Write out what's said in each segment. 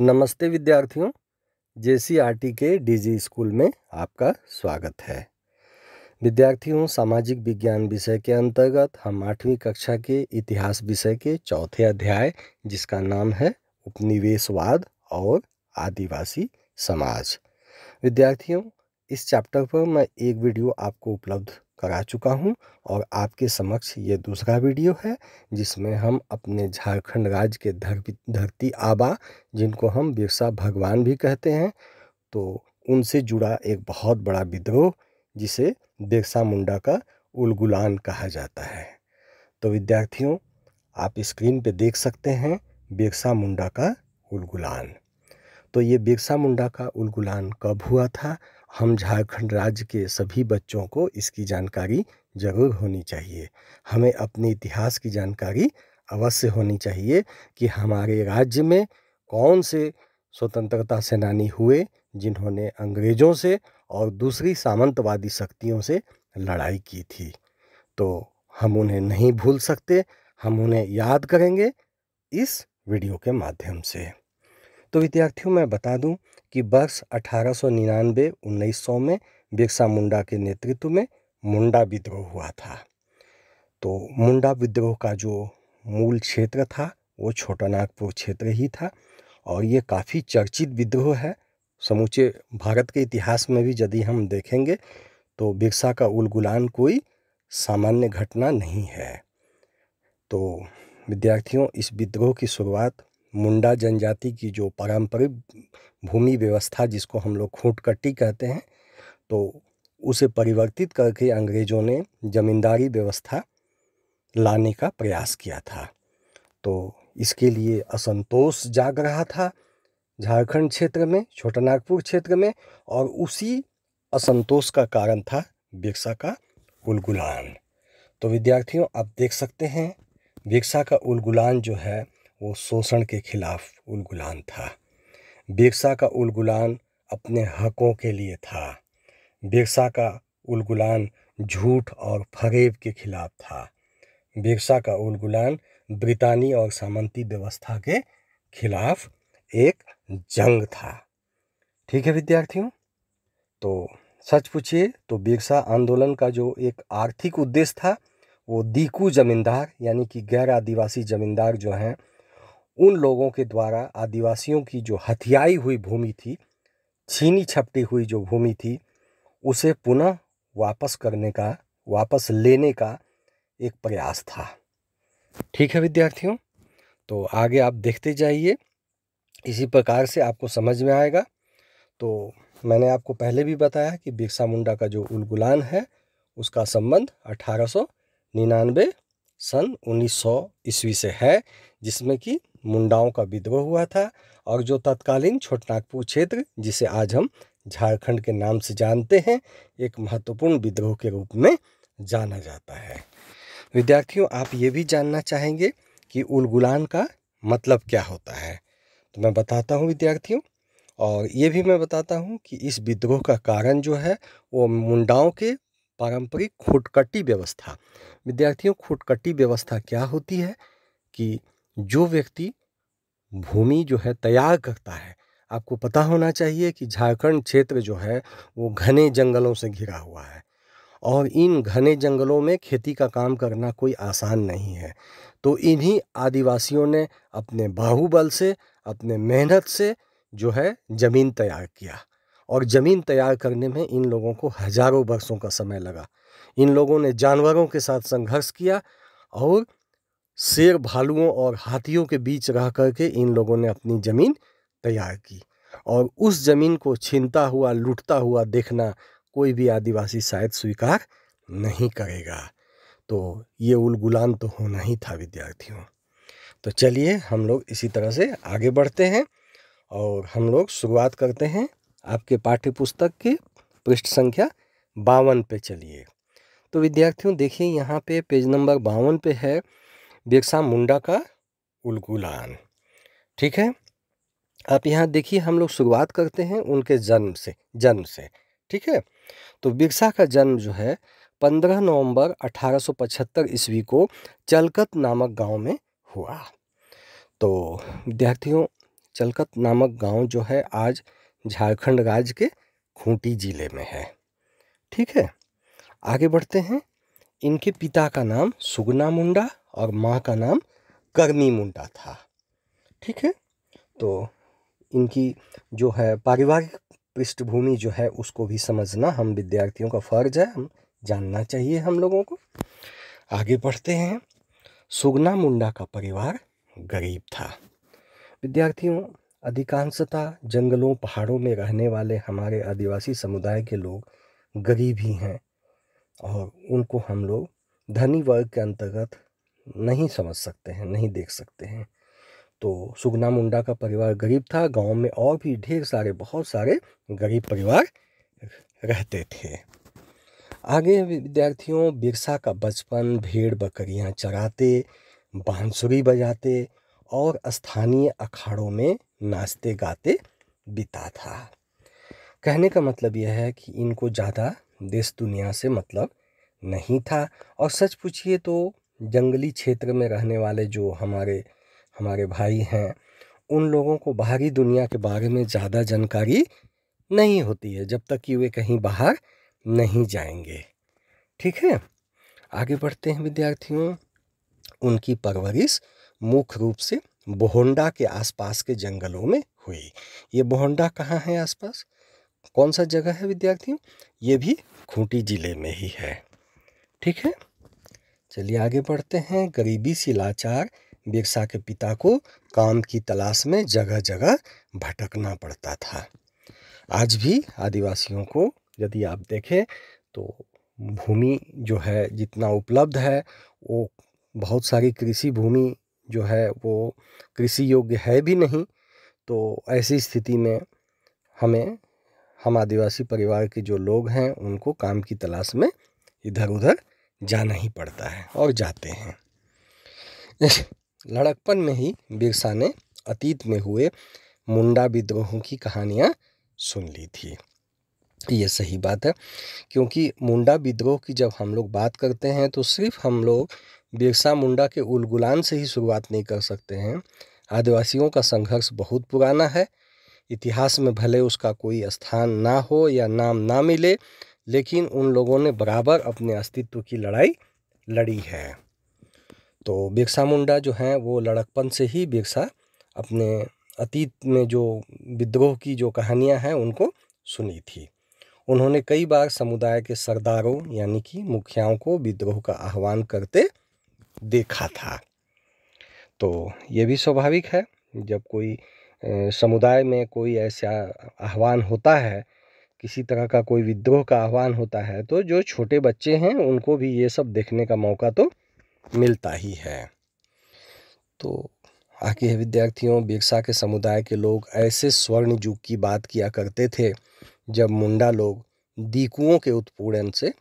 नमस्ते विद्यार्थियों जे सी के डीजी स्कूल में आपका स्वागत है विद्यार्थियों सामाजिक विज्ञान विषय के अंतर्गत हम आठवीं कक्षा के इतिहास विषय के चौथे अध्याय जिसका नाम है उपनिवेशवाद और आदिवासी समाज विद्यार्थियों इस चैप्टर पर मैं एक वीडियो आपको उपलब्ध करा चुका हूं और आपके समक्ष ये दूसरा वीडियो है जिसमें हम अपने झारखंड राज्य के धरती आबा जिनको हम बिरसा भगवान भी कहते हैं तो उनसे जुड़ा एक बहुत बड़ा विद्रोह जिसे बिरसा मुंडा का उलगुलान कहा जाता है तो विद्यार्थियों आप स्क्रीन पे देख सकते हैं बिरसा मुंडा का उलगुलान तो ये बिरसा मुंडा का उलगुलान कब हुआ था हम झारखंड राज्य के सभी बच्चों को इसकी जानकारी ज़रूर होनी चाहिए हमें अपने इतिहास की जानकारी अवश्य होनी चाहिए कि हमारे राज्य में कौन से स्वतंत्रता सेनानी हुए जिन्होंने अंग्रेज़ों से और दूसरी सामंतवादी शक्तियों से लड़ाई की थी तो हम उन्हें नहीं भूल सकते हम उन्हें याद करेंगे इस वीडियो के माध्यम से तो विद्यार्थियों मैं बता दूं कि वर्ष अठारह सौ निन्यानवे उन्नीस सौ में बिरसा मुंडा के नेतृत्व में मुंडा विद्रोह हुआ था तो मुंडा विद्रोह का जो मूल क्षेत्र था वो छोटा नागपुर क्षेत्र ही था और ये काफ़ी चर्चित विद्रोह है समूचे भारत के इतिहास में भी यदि हम देखेंगे तो बिरसा का उलगुलान कोई सामान्य घटना नहीं है तो विद्यार्थियों इस विद्रोह की शुरुआत मुंडा जनजाति की जो पारंपरिक भूमि व्यवस्था जिसको हम लोग खूटकट्टी कहते हैं तो उसे परिवर्तित करके अंग्रेज़ों ने ज़मींदारी व्यवस्था लाने का प्रयास किया था तो इसके लिए असंतोष जाग रहा था झारखंड क्षेत्र में छोटा नागपुर क्षेत्र में और उसी असंतोष का कारण था बिरसा का उलगुलान तो विद्यार्थियों आप देख सकते हैं बिरसा का उलगुलान जो है वो शोषण के खिलाफ उलगुलान था बेगसा का उलगुलान अपने हकों के लिए था बेगसा का उलगुलान झूठ और फरेब के खिलाफ था बेगसा का उलगुलान ब्रितानी और सामंती व्यवस्था के खिलाफ एक जंग था ठीक है विद्यार्थियों तो सच पूछिए तो बेगसा आंदोलन का जो एक आर्थिक उद्देश्य था वो दीकू जमींदार यानी कि गैर आदिवासी जमींदार जो हैं उन लोगों के द्वारा आदिवासियों की जो हथियाई हुई भूमि थी छीनी छपटी हुई जो भूमि थी उसे पुनः वापस करने का वापस लेने का एक प्रयास था ठीक है विद्यार्थियों तो आगे आप देखते जाइए इसी प्रकार से आपको समझ में आएगा तो मैंने आपको पहले भी बताया कि बिरसा मुंडा का जो उलगुलान है उसका संबंध अठारह सौ निन्यानवे सन उन्नीस सौ ईस्वी से है जिसमें कि मुंडाओं का विद्रोह हुआ था और जो तत्कालीन छोटनागपुर क्षेत्र जिसे आज हम झारखंड के नाम से जानते हैं एक महत्वपूर्ण विद्रोह के रूप में जाना जाता है विद्यार्थियों आप ये भी जानना चाहेंगे कि उलगुलान का मतलब क्या होता है तो मैं बताता हूँ विद्यार्थियों और ये भी मैं बताता हूँ कि इस विद्रोह का कारण जो है वो मुंडाओं के पारंपरिक खुटकट्टी व्यवस्था विद्यार्थियों खुटकट्टी व्यवस्था क्या होती है कि जो व्यक्ति भूमि जो है तैयार करता है आपको पता होना चाहिए कि झारखंड क्षेत्र जो है वो घने जंगलों से घिरा हुआ है और इन घने जंगलों में खेती का काम करना कोई आसान नहीं है तो इन्हीं आदिवासियों ने अपने बाहुबल से अपने मेहनत से जो है ज़मीन तैयार किया और ज़मीन तैयार करने में इन लोगों को हजारों वर्षों का समय लगा इन लोगों ने जानवरों के साथ संघर्ष किया और शेर भालुओं और हाथियों के बीच रह करके इन लोगों ने अपनी ज़मीन तैयार की और उस ज़मीन को छीनता हुआ लूटता हुआ देखना कोई भी आदिवासी शायद स्वीकार नहीं करेगा तो ये उलगुलान तो होना ही था विद्यार्थियों तो चलिए हम लोग इसी तरह से आगे बढ़ते हैं और हम लोग शुरुआत करते हैं आपके पाठ्य पुस्तक के पृष्ठ संख्या बावन पे चलिए तो विद्यार्थियों देखिए यहाँ पे पेज नंबर बावन पे है बिरसा मुंडा का उलगुलान ठीक है आप यहाँ देखिए हम लोग शुरुआत करते हैं उनके जन्म से जन्म से ठीक है तो बिरसा का जन्म जो है 15 नवंबर 1875 ईस्वी को चलकत नामक गांव में हुआ तो विद्यार्थियों चलकत नामक गांव जो है आज झारखंड राज्य के खूंटी जिले में है ठीक है आगे बढ़ते हैं इनके पिता का नाम सुगना मुंडा और माँ का नाम करनी मुंडा था ठीक है तो इनकी जो है पारिवारिक पृष्ठभूमि जो है उसको भी समझना हम विद्यार्थियों का फर्ज है हम जानना चाहिए हम लोगों को आगे बढ़ते हैं सुगना मुंडा का परिवार गरीब था विद्यार्थियों अधिकांशता जंगलों पहाड़ों में रहने वाले हमारे आदिवासी समुदाय के लोग गरीब ही हैं और उनको हम लोग धनी वर्ग के अंतर्गत नहीं समझ सकते हैं नहीं देख सकते हैं तो सुगना मुंडा का परिवार गरीब था गांव में और भी ढेर सारे बहुत सारे गरीब परिवार रहते थे आगे विद्यार्थियों बिरसा का बचपन भेड़ बकरियां चराते बांसुरी बजाते और स्थानीय अखाड़ों में नाचते गाते बिता था कहने का मतलब यह है कि इनको ज़्यादा देश दुनिया से मतलब नहीं था और सच पूछिए तो जंगली क्षेत्र में रहने वाले जो हमारे हमारे भाई हैं उन लोगों को बाहरी दुनिया के बारे में ज़्यादा जानकारी नहीं होती है जब तक कि वे कहीं बाहर नहीं जाएंगे ठीक है आगे बढ़ते हैं विद्यार्थियों उनकी परवरिश मुख्य रूप से बोहंडा के आसपास के जंगलों में हुई ये बोहंडा कहाँ है आसपास कौन सा जगह है विद्यार्थियों ये भी खूंटी जिले में ही है ठीक है चलिए आगे बढ़ते हैं गरीबी से लाचार बेगसा के पिता को काम की तलाश में जगह जगह भटकना पड़ता था आज भी आदिवासियों को यदि आप देखें तो भूमि जो है जितना उपलब्ध है वो बहुत सारी कृषि भूमि जो है वो कृषि योग्य है भी नहीं तो ऐसी स्थिति में हमें हम आदिवासी परिवार के जो लोग हैं उनको काम की तलाश में इधर उधर जाना ही पड़ता है और जाते हैं लड़कपन में ही बिरसा ने अतीत में हुए मुंडा विद्रोहों की कहानियाँ सुन ली थी ये सही बात है क्योंकि मुंडा विद्रोह की जब हम लोग बात करते हैं तो सिर्फ हम लोग बिरसा मुंडा के उलगुलान से ही शुरुआत नहीं कर सकते हैं आदिवासियों का संघर्ष बहुत पुराना है इतिहास में भले उसका कोई स्थान ना हो या नाम ना मिले लेकिन उन लोगों ने बराबर अपने अस्तित्व की लड़ाई लड़ी है तो बिरसा मुंडा जो हैं वो लड़कपन से ही बिरसा अपने अतीत में जो विद्रोह की जो कहानियां हैं उनको सुनी थी उन्होंने कई बार समुदाय के सरदारों यानी कि मुखियाओं को विद्रोह का आह्वान करते देखा था तो ये भी स्वाभाविक है जब कोई समुदाय में कोई ऐसा आह्वान होता है किसी तरह का कोई विद्रोह का आह्वान होता है तो जो छोटे बच्चे हैं उनको भी ये सब देखने का मौका तो मिलता ही है तो आखिर विद्यार्थियों बिरसा के समुदाय के लोग ऐसे स्वर्ण युग की बात किया करते थे जब मुंडा लोग दीकुओं के उत्पीड़न से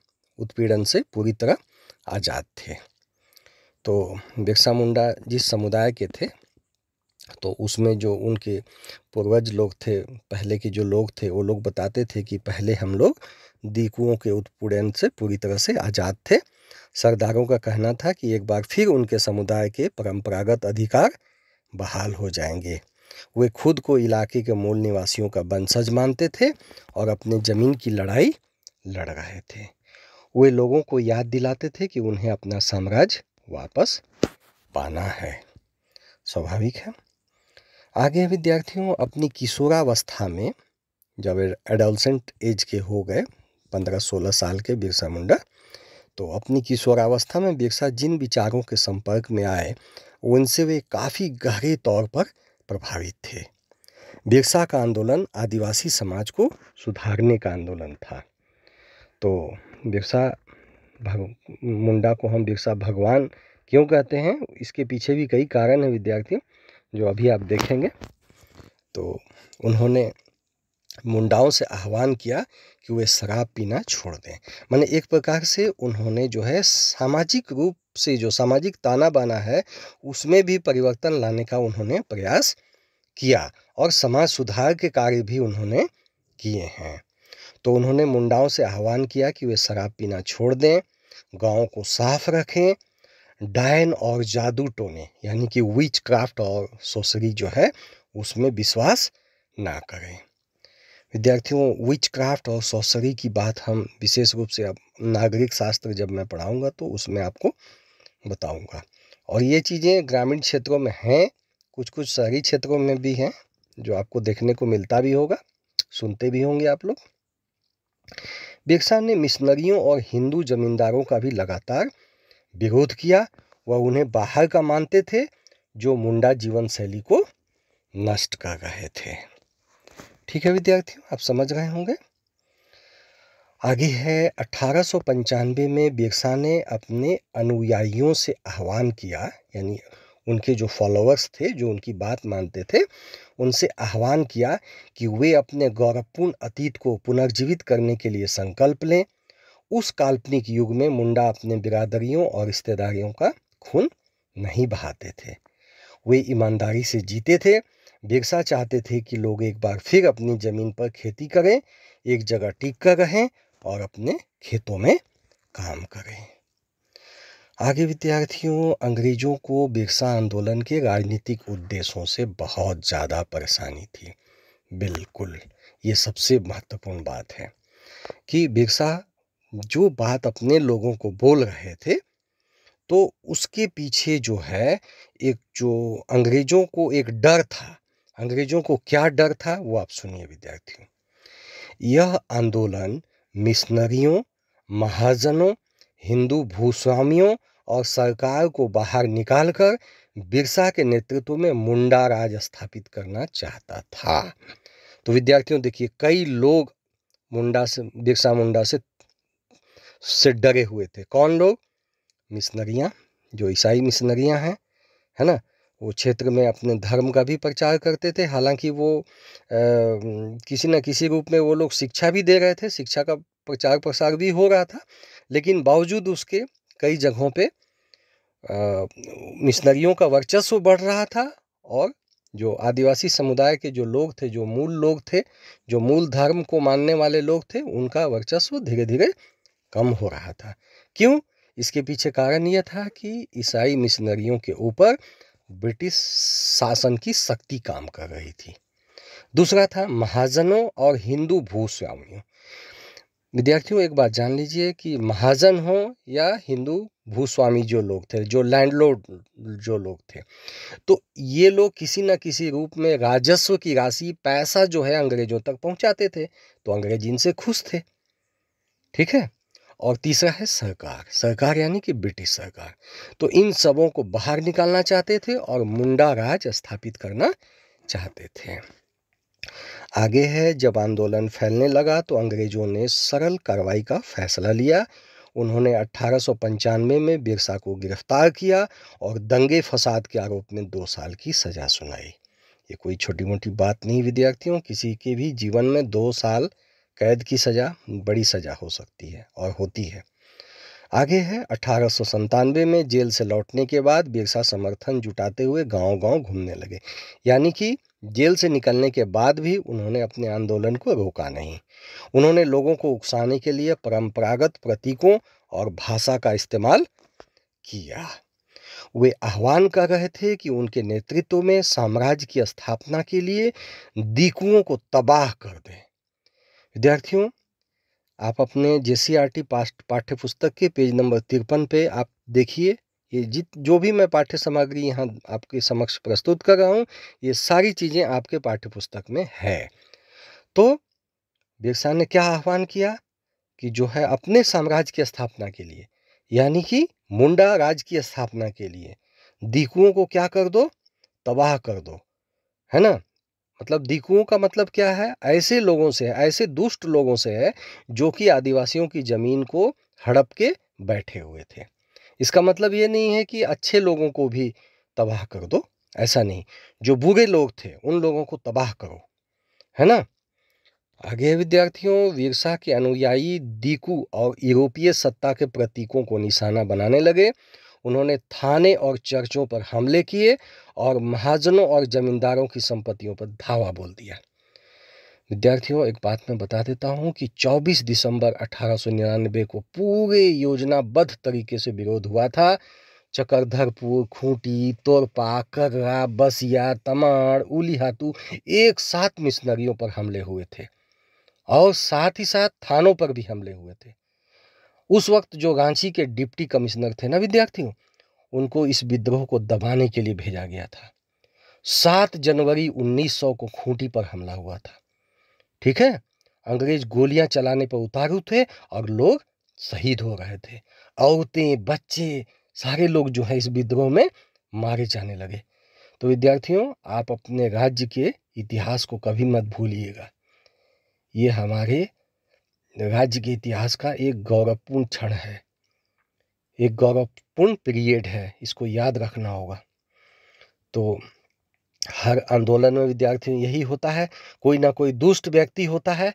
उत्पीड़न से पूरी तरह आज़ाद थे तो बिरसा मुंडा जिस समुदाय के थे तो उसमें जो उनके पूर्वज लोग थे पहले के जो लोग थे वो लोग बताते थे कि पहले हम लोग दीकुओं के उत्पीड़न से पूरी तरह से आज़ाद थे सरदारों का कहना था कि एक बार फिर उनके समुदाय के परंपरागत अधिकार बहाल हो जाएंगे वे खुद को इलाके के मूल निवासियों का वंशज मानते थे और अपने ज़मीन की लड़ाई लड़ रहे थे वे लोगों को याद दिलाते थे कि उन्हें अपना साम्राज्य वापस पाना है स्वाभाविक है आगे विद्यार्थियों अपनी किशोरावस्था में जब एडोलसेंट एज के हो गए पंद्रह सोलह साल के बिरसा मुंडा तो अपनी किशोरावस्था में बिरसा जिन विचारों के संपर्क में आए उनसे वे काफ़ी गहरे तौर पर प्रभावित थे बिरसा का आंदोलन आदिवासी समाज को सुधारने का आंदोलन था तो बिरसा भग मुंडा को हम बिरसा भगवान क्यों कहते हैं इसके पीछे भी कई कारण हैं विद्यार्थियों जो अभी आप देखेंगे तो उन्होंने मुंडाओं से आह्वान किया कि वे शराब पीना छोड़ दें माने एक प्रकार से उन्होंने जो है सामाजिक रूप से जो सामाजिक ताना बाना है उसमें भी परिवर्तन लाने का उन्होंने प्रयास किया और समाज सुधार के कार्य भी उन्होंने किए हैं तो उन्होंने मुंडाओं से आह्वान किया कि वे शराब पीना छोड़ दें गाँव को साफ रखें डायन और जादू टोने यानी कि विच क्राफ्ट और सोसरी जो है उसमें विश्वास ना करें विद्यार्थियों विच क्राफ्ट और सोसरी की बात हम विशेष रूप से अब नागरिक शास्त्र जब मैं पढ़ाऊँगा तो उसमें आपको बताऊँगा और ये चीज़ें ग्रामीण क्षेत्रों में हैं कुछ कुछ शहरी क्षेत्रों में भी हैं जो आपको देखने को मिलता भी होगा सुनते भी होंगे आप लोग बिरसा ने मिशनरियों और हिंदू जमींदारों का भी लगातार विरोध किया वह उन्हें बाहर का मानते थे जो मुंडा जीवन शैली को नष्ट कर रहे थे ठीक है विद्यार्थियों आप समझ रहे होंगे आगे है अठारह में बिरसा ने अपने अनुयायियों से आह्वान किया यानी उनके जो फॉलोअर्स थे जो उनकी बात मानते थे उनसे आह्वान किया कि वे अपने गौरवपूर्ण अतीत को पुनर्जीवित करने के लिए संकल्प लें उस काल्पनिक युग में मुंडा अपने बिरादरियों और रिश्तेदारियों का खून नहीं बहाते थे वे ईमानदारी से जीते थे बिरसा चाहते थे कि लोग एक बार फिर अपनी ज़मीन पर खेती करें एक जगह टिक कर रहें और अपने खेतों में काम करें आगे विद्यार्थियों अंग्रेज़ों को बिरसा आंदोलन के राजनीतिक उद्देश्यों से बहुत ज़्यादा परेशानी थी बिल्कुल ये सबसे महत्वपूर्ण बात है कि बिरसा जो बात अपने लोगों को बोल रहे थे तो उसके पीछे जो है एक जो अंग्रेजों को एक डर था अंग्रेजों को क्या डर था वो आप सुनिए विद्यार्थियों यह आंदोलन मिशनरियों महाजनों हिंदू भूस्वामियों और सरकार को बाहर निकालकर बिरसा के नेतृत्व में मुंडा राज स्थापित करना चाहता था तो विद्यार्थियों देखिए कई लोग मुंडा से बिरसा मुंडा से से डरे हुए थे कौन लोग मिशनरियाँ जो ईसाई मिशनरियाँ हैं है ना वो क्षेत्र में अपने धर्म का भी प्रचार करते थे हालांकि वो आ, किसी न किसी रूप में वो लोग शिक्षा भी दे रहे थे शिक्षा का प्रचार प्रसार भी हो रहा था लेकिन बावजूद उसके कई जगहों पे मिशनरियों का वर्चस्व बढ़ रहा था और जो आदिवासी समुदाय के जो लोग थे जो मूल लोग थे जो मूल धर्म को मानने वाले लोग थे उनका वर्चस्व धीरे धीरे कम हो रहा था क्यों इसके पीछे कारण यह था कि ईसाई मिशनरियों के ऊपर ब्रिटिश शासन की शक्ति काम कर रही थी दूसरा था महाजनों और हिंदू भूस्वामियों विद्यार्थियों एक बात जान लीजिए कि महाजन हो या हिंदू भूस्वामी जो लोग थे जो लैंडलॉर्ड जो लोग थे तो ये लोग किसी न किसी रूप में राजस्व की राशि पैसा जो है अंग्रेजों तक पहुंचाते थे तो अंग्रेज इनसे खुश थे ठीक है और तीसरा है सहकार सहकार यानी कि ब्रिटिश सरकार तो इन सबों को बाहर निकालना चाहते थे और मुंडा राज स्थापित करना चाहते थे आगे है जब आंदोलन फैलने लगा तो अंग्रेजों ने सरल कार्रवाई का फैसला लिया उन्होंने अट्ठारह में बिरसा को गिरफ्तार किया और दंगे फसाद के आरोप में दो साल की सज़ा सुनाई ये कोई छोटी मोटी बात नहीं विद्यार्थियों किसी के भी जीवन में दो साल कैद की सज़ा बड़ी सज़ा हो सकती है और होती है आगे है अठारह में जेल से लौटने के बाद बिरसा समर्थन जुटाते हुए गांव-गांव घूमने लगे यानी कि जेल से निकलने के बाद भी उन्होंने अपने आंदोलन को रोका नहीं उन्होंने लोगों को उकसाने के लिए परंपरागत प्रतीकों और भाषा का इस्तेमाल किया वे आह्वान कर रहे थे कि उनके नेतृत्व में साम्राज्य की स्थापना के लिए दीकुओं को तबाह कर दें विद्यार्थियों आप अपने जे e सी आर टी पाठ्य पुस्तक के पेज नंबर तिरपन पे आप देखिए ये जित जो भी मैं पाठ्य सामग्री यहाँ आपके समक्ष प्रस्तुत कर रहा हूँ ये सारी चीज़ें आपके पाठ्य पुस्तक में है तो बिरसा ने क्या आह्वान किया कि जो है अपने साम्राज्य की स्थापना के लिए यानी कि मुंडा राज की स्थापना के लिए दीकुओं को क्या कर दो तबाह कर दो है ना मतलब दिकुओं का मतलब क्या है ऐसे लोगों से है ऐसे दुष्ट लोगों से है जो कि आदिवासियों की ज़मीन को हड़प के बैठे हुए थे इसका मतलब ये नहीं है कि अच्छे लोगों को भी तबाह कर दो ऐसा नहीं जो बुरे लोग थे उन लोगों को तबाह करो है ना आगे विद्यार्थियों वीरसा के अनुयायी दीकू और यूरोपीय सत्ता के प्रतीकों को निशाना बनाने लगे उन्होंने थाने और चर्चों पर हमले किए और महाजनों और जमींदारों की संपत्तियों पर धावा बोल दिया विद्यार्थियों एक बात मैं बता देता हूँ कि 24 दिसंबर 1899 को पूरे योजनाबद्ध तरीके से विरोध हुआ था चकरधरपुर खूंटी तोरपा कर्रा बसिया तमाड़ उलीहातू एक साथ मिशनरियों पर हमले हुए थे और साथ ही साथ थानों पर भी हमले हुए थे उस वक्त जो रांची के डिप्टी कमिश्नर थे ना विद्यार्थियों उनको इस विद्रोह को दबाने के लिए भेजा गया था सात जनवरी 1900 को खूंटी पर हमला हुआ था ठीक है अंग्रेज गोलियां चलाने पर उतारू थे और लोग शहीद हो रहे थे औरतें बच्चे सारे लोग जो है इस विद्रोह में मारे जाने लगे तो विद्यार्थियों आप अपने राज्य के इतिहास को कभी मत भूलिएगा ये हमारे राज्य के इतिहास का एक गौरवपूर्ण क्षण है एक गौरवपूर्ण पीरियड है इसको याद रखना होगा तो हर आंदोलन में विद्यार्थियों यही होता है कोई ना कोई दुष्ट व्यक्ति होता है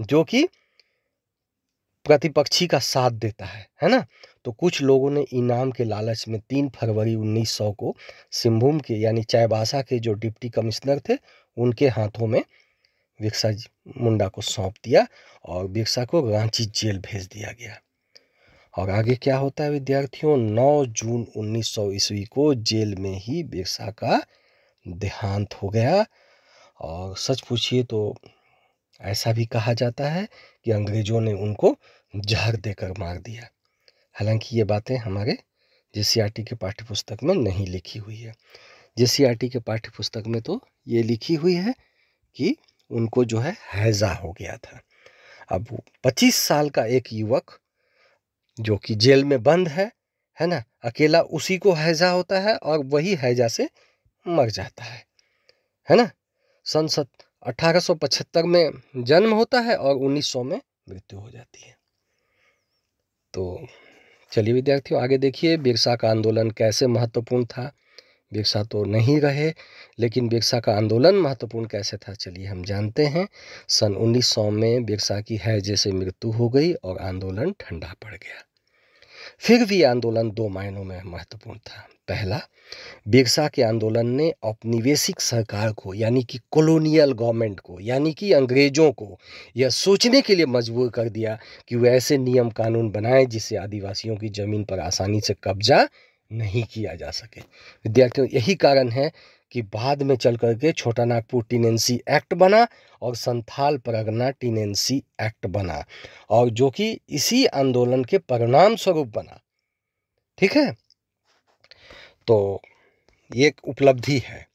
जो कि प्रतिपक्षी का साथ देता है है ना तो कुछ लोगों ने इनाम के लालच में तीन फरवरी 1900 को सिंहभूम के यानी चायबासा के जो डिप्टी कमिश्नर थे उनके हाथों में बिरसा मुंडा को सौंप दिया और बिरसा को रांची जेल भेज दिया गया और आगे क्या होता है विद्यार्थियों 9 जून 1900 ईस्वी को जेल में ही बिरसा का देहांत हो गया और सच पूछिए तो ऐसा भी कहा जाता है कि अंग्रेजों ने उनको जहर देकर मार दिया हालांकि ये बातें हमारे जे के पाठ्यपुस्तक में नहीं लिखी हुई है जे के पाठ्यपुस्तक में तो ये लिखी हुई है कि उनको जो है हैज़ा हो गया था अब पच्चीस साल का एक युवक जो कि जेल में बंद है है ना अकेला उसी को हैजा होता है और वही हैजा से मर जाता है है ना सन सत अठारह में जन्म होता है और 1900 में मृत्यु हो जाती है तो चलिए विद्यार्थियों आगे देखिए बिरसा का आंदोलन कैसे महत्वपूर्ण था बेक्सा तो नहीं रहे लेकिन बेक्सा का आंदोलन महत्वपूर्ण कैसे था चलिए हम जानते हैं सन 1900 में बेक्सा की है जैसे मृत्यु हो गई और आंदोलन ठंडा पड़ गया फिर भी आंदोलन दो मायनों में महत्वपूर्ण था पहला बेगसा के आंदोलन ने औपनिवेशिक सरकार को यानी कि कॉलोनियल गवर्नमेंट को यानी कि अंग्रेजों को यह सोचने के लिए मजबूर कर दिया कि वे ऐसे नियम कानून बनाए जिससे आदिवासियों की ज़मीन पर आसानी से कब्जा नहीं किया जा सके विद्यार्थियों यही कारण है कि बाद में चल करके छोटा नागपुर टीनेंसी एक्ट बना और संथाल परगना टीनेंसी एक्ट बना और जो कि इसी आंदोलन के परिणाम स्वरूप बना ठीक है तो ये एक उपलब्धि है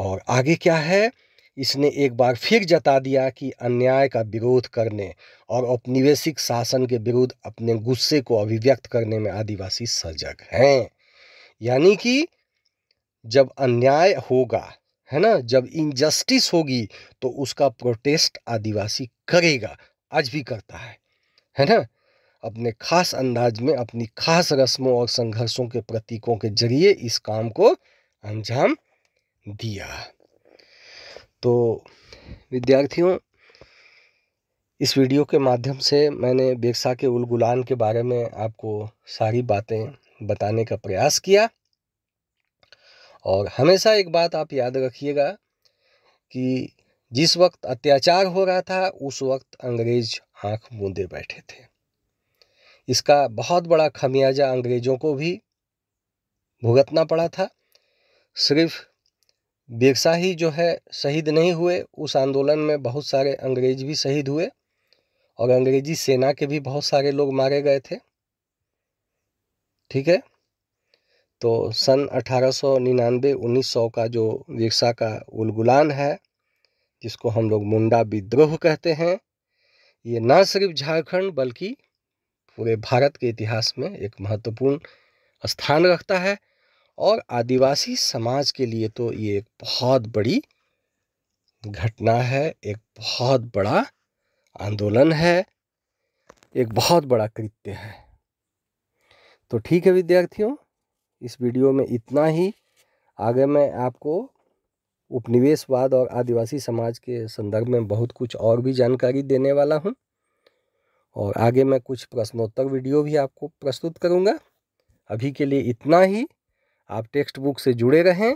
और आगे क्या है इसने एक बार फिर जता दिया कि अन्याय का विरोध करने और औपनिवेशिक शासन के विरुद्ध अपने गुस्से को अभिव्यक्त करने में आदिवासी सजग हैं यानी कि जब अन्याय होगा है ना जब इनजस्टिस होगी तो उसका प्रोटेस्ट आदिवासी करेगा आज भी करता है है ना अपने खास अंदाज में अपनी खास रस्मों और संघर्षों के प्रतीकों के जरिए इस काम को अंजाम दिया तो विद्यार्थियों इस वीडियो के माध्यम से मैंने बेगसा के उलगुलान के बारे में आपको सारी बातें बताने का प्रयास किया और हमेशा एक बात आप याद रखिएगा कि जिस वक्त अत्याचार हो रहा था उस वक्त अंग्रेज आंख मूंदे बैठे थे इसका बहुत बड़ा खमियाजा अंग्रेज़ों को भी भुगतना पड़ा था सिर्फ बेगशाही जो है शहीद नहीं हुए उस आंदोलन में बहुत सारे अंग्रेज भी शहीद हुए और अंग्रेजी सेना के भी बहुत सारे लोग मारे गए थे ठीक है तो सन अठारह सौ निन्यानवे उन्नीस सौ का जो बेगसा का उलगुलान है जिसको हम लोग मुंडा विद्रोह कहते हैं ये ना सिर्फ झारखंड बल्कि पूरे भारत के इतिहास में एक महत्वपूर्ण स्थान रखता है और आदिवासी समाज के लिए तो ये एक बहुत बड़ी घटना है एक बहुत बड़ा आंदोलन है एक बहुत बड़ा कृत्य है तो ठीक है विद्यार्थियों इस वीडियो में इतना ही आगे मैं आपको उपनिवेशवाद और आदिवासी समाज के संदर्भ में बहुत कुछ और भी जानकारी देने वाला हूँ और आगे मैं कुछ प्रश्नोत्तर वीडियो भी आपको प्रस्तुत करूँगा अभी के लिए इतना ही आप टेक्स्ट बुक से जुड़े रहें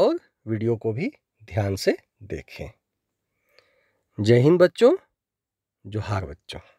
और वीडियो को भी ध्यान से देखें जय हिंद बच्चों जोहार बच्चों